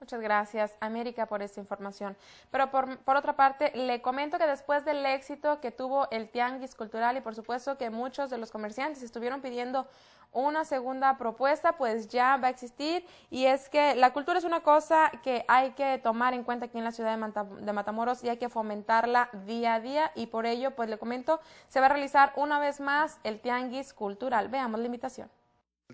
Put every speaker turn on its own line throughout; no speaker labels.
Muchas gracias, América, por esta información. Pero por, otra parte, le comento que después del éxito que tuvo el Tianguis Cultural y por supuesto que muchos de los comerciantes estuvieron pidiendo una segunda propuesta, pues ya va a existir. Y es que la cultura es una cosa que hay que tomar en cuenta aquí en la ciudad de, de Matamoros y hay que fomentarla día a día. Y por ello, pues le comento, se va a realizar una vez más el Tianguis Cultural. Veamos la invitación.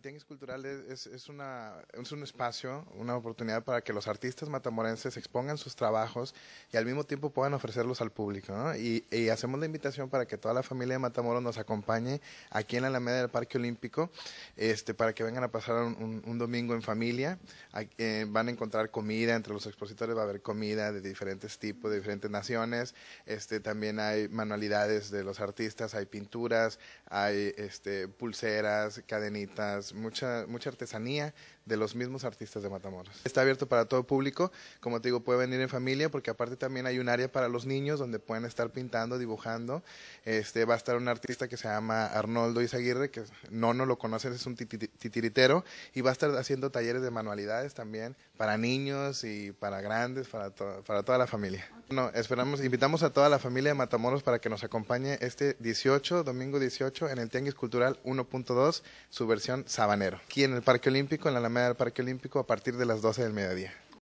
Tianguis Cultural es, una, es un espacio, una oportunidad para que los artistas matamorenses expongan sus trabajos y al mismo tiempo puedan ofrecerlos al público. Y, hacemos la invitación para que toda la familia de Matamoros nos acompañe aquí en la Alameda del Parque Olímpico, este, para que vengan a pasar un, domingo en familia. Eh, van a encontrar comida, entre los expositores va a haber comida de diferentes tipos, de diferentes naciones. Este, también hay manualidades de los artistas, hay pinturas, hay este, pulseras, cadenitas, mucha, mucha artesanía de los mismos artistas de Matamoros. Está abierto para todo público, como te digo, puede venir en familia porque aparte también hay un área para los niños donde pueden estar pintando, dibujando. Este, va a estar un artista que se llama Arnoldo Izaguirre, que no, no lo conoces, es un titiritero, y va a estar haciendo talleres de manualidades también para niños y para grandes, para, para toda la familia. Bueno, esperamos, invitamos a toda la familia de Matamoros para que nos acompañe este 18, domingo 18, en el Tianguis Cultural 1.2, su versión sabanero, aquí en el Parque Olímpico, en la Alameda del Parque Olímpico, a partir de las 12 del mediodía.